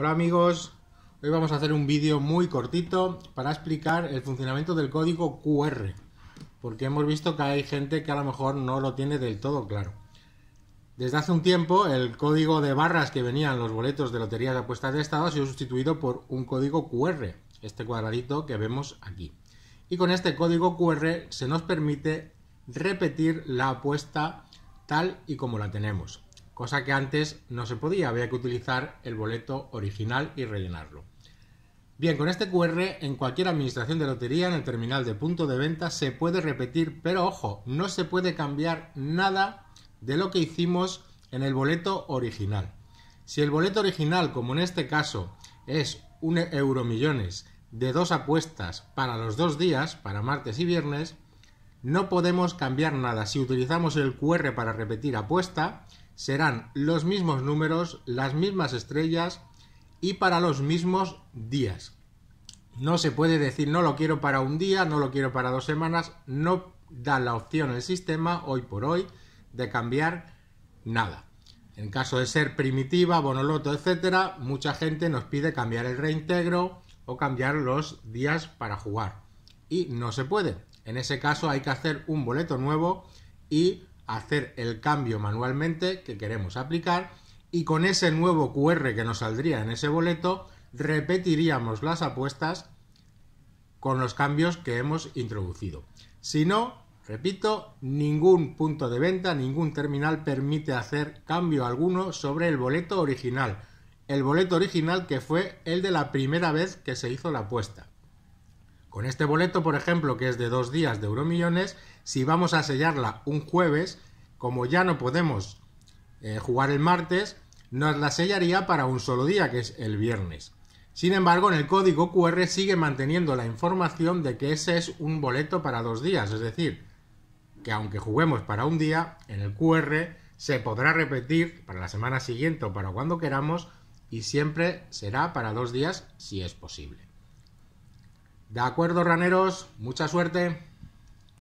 Hola amigos, hoy vamos a hacer un vídeo muy cortito para explicar el funcionamiento del código QR, porque hemos visto que hay gente que a lo mejor no lo tiene del todo claro. Desde hace un tiempo el código de barras que venían los boletos de loterías de apuestas de estado ha sido sustituido por un código QR, este cuadradito que vemos aquí. Y con este código QR se nos permite repetir la apuesta tal y como la tenemos cosa que antes no se podía, había que utilizar el boleto original y rellenarlo. Bien, con este QR en cualquier administración de lotería en el terminal de punto de venta se puede repetir, pero ojo, no se puede cambiar nada de lo que hicimos en el boleto original. Si el boleto original, como en este caso, es un euro millones de dos apuestas para los dos días, para martes y viernes, no podemos cambiar nada. Si utilizamos el QR para repetir apuesta, serán los mismos números, las mismas estrellas y para los mismos días. No se puede decir no lo quiero para un día, no lo quiero para dos semanas, no da la opción el sistema hoy por hoy de cambiar nada. En caso de ser primitiva, bonoloto, etcétera, mucha gente nos pide cambiar el reintegro o cambiar los días para jugar. Y no se puede. En ese caso hay que hacer un boleto nuevo y hacer el cambio manualmente que queremos aplicar y con ese nuevo QR que nos saldría en ese boleto repetiríamos las apuestas con los cambios que hemos introducido. Si no, repito, ningún punto de venta, ningún terminal permite hacer cambio alguno sobre el boleto original. El boleto original que fue el de la primera vez que se hizo la apuesta. Con este boleto, por ejemplo, que es de dos días de Euromillones, si vamos a sellarla un jueves, como ya no podemos eh, jugar el martes, nos la sellaría para un solo día, que es el viernes. Sin embargo, en el código QR sigue manteniendo la información de que ese es un boleto para dos días, es decir, que aunque juguemos para un día, en el QR se podrá repetir para la semana siguiente o para cuando queramos y siempre será para dos días si es posible. De acuerdo, raneros, mucha suerte.